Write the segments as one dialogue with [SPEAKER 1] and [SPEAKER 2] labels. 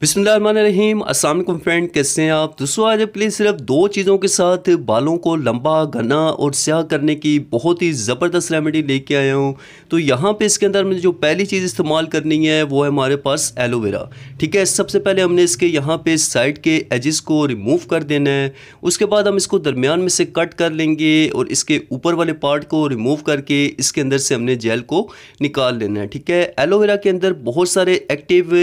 [SPEAKER 1] बिसमीम अस्सलाम वालेकुम फ्रेंड कैसे हैं आप दोस्तों आज आपके लिए सिर्फ दो चीज़ों के साथ बालों को लंबा घना और स्याह करने की बहुत ही ज़बरदस्त रेमेडी लेके आया हूँ तो यहाँ पे इसके अंदर मुझे जो पहली चीज़ इस्तेमाल करनी है वो है हमारे पास एलोवेरा ठीक है सबसे पहले हमने इसके यहाँ पे साइड के एजिस को रिमूव कर देना है उसके बाद हम इसको दरमियान में से कट कर लेंगे और इसके ऊपर वाले पार्ट को रिमूव करके इसके अंदर से हमने जेल को निकाल लेना है ठीक है एलोवेरा के अंदर बहुत सारे एक्टिव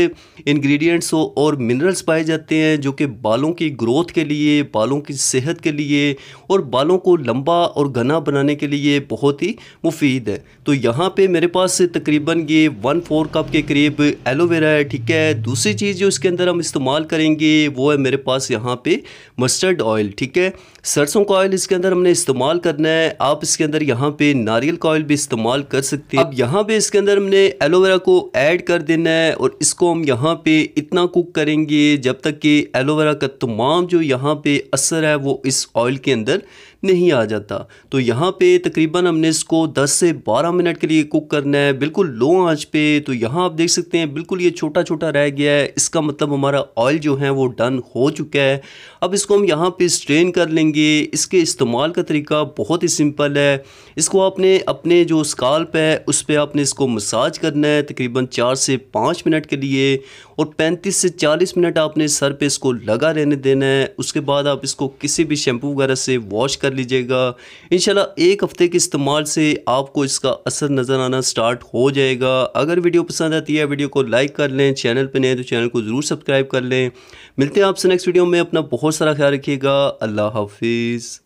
[SPEAKER 1] इन्ग्रीडियंट्स हो और मिनरल्स पाए जाते हैं जो कि बालों की ग्रोथ के लिए बालों की सेहत के लिए और बालों को लंबा और घना बनाने के लिए बहुत ही मुफीद है तो यहाँ पे मेरे पास तकरीबन ये वन फोर कप के करीब एलोवेरा है ठीक है दूसरी चीज़ जो इसके अंदर हम इस्तेमाल करेंगे वो है मेरे पास यहाँ पे मस्टर्ड ऑयल ठीक है सरसों का ऑयल इसके अंदर हमने इस्तेमाल करना है आप इसके अंदर यहाँ पे नारियल का ऑयल भी इस्तेमाल कर सकते हैं अब यहाँ पे इसके अंदर हमने एलोवेरा को ऐड कर देना है और इसको हम यहाँ पे इतना कुक करेंगे जब तक कि एलोवेरा का तमाम जो यहाँ पे असर है वो इस ऑयल के अंदर नहीं आ जाता तो यहाँ पे तकरीबन हमने इसको 10 से 12 मिनट के लिए कुक करना है बिल्कुल लो आंच पे तो यहाँ आप देख सकते हैं बिल्कुल ये छोटा छोटा रह गया है इसका मतलब हमारा ऑयल जो है वो डन हो चुका है अब इसको हम यहाँ पे स्ट्रेन कर लेंगे इसके इस्तेमाल का तरीका बहुत ही सिंपल है इसको आपने अपने जो स्काल्प है उस पर आपने इसको मसाज करना है तकरीबन चार से पाँच मिनट के लिए और पैंतीस से 40 मिनट आपने सर पे इसको लगा रहने देना है उसके बाद आप इसको किसी भी शैम्पू वगैरह से वॉश कर लीजिएगा इन एक हफ़्ते के इस्तेमाल से आपको इसका असर नज़र आना स्टार्ट हो जाएगा अगर वीडियो पसंद आती है वीडियो को लाइक कर लें चैनल पर नहीं तो चैनल को ज़रूर सब्सक्राइब कर लें मिलते हैं आपसे नेक्स्ट वीडियो में अपना बहुत सारा ख्याल रखिएगा अल्लाह हाफिज़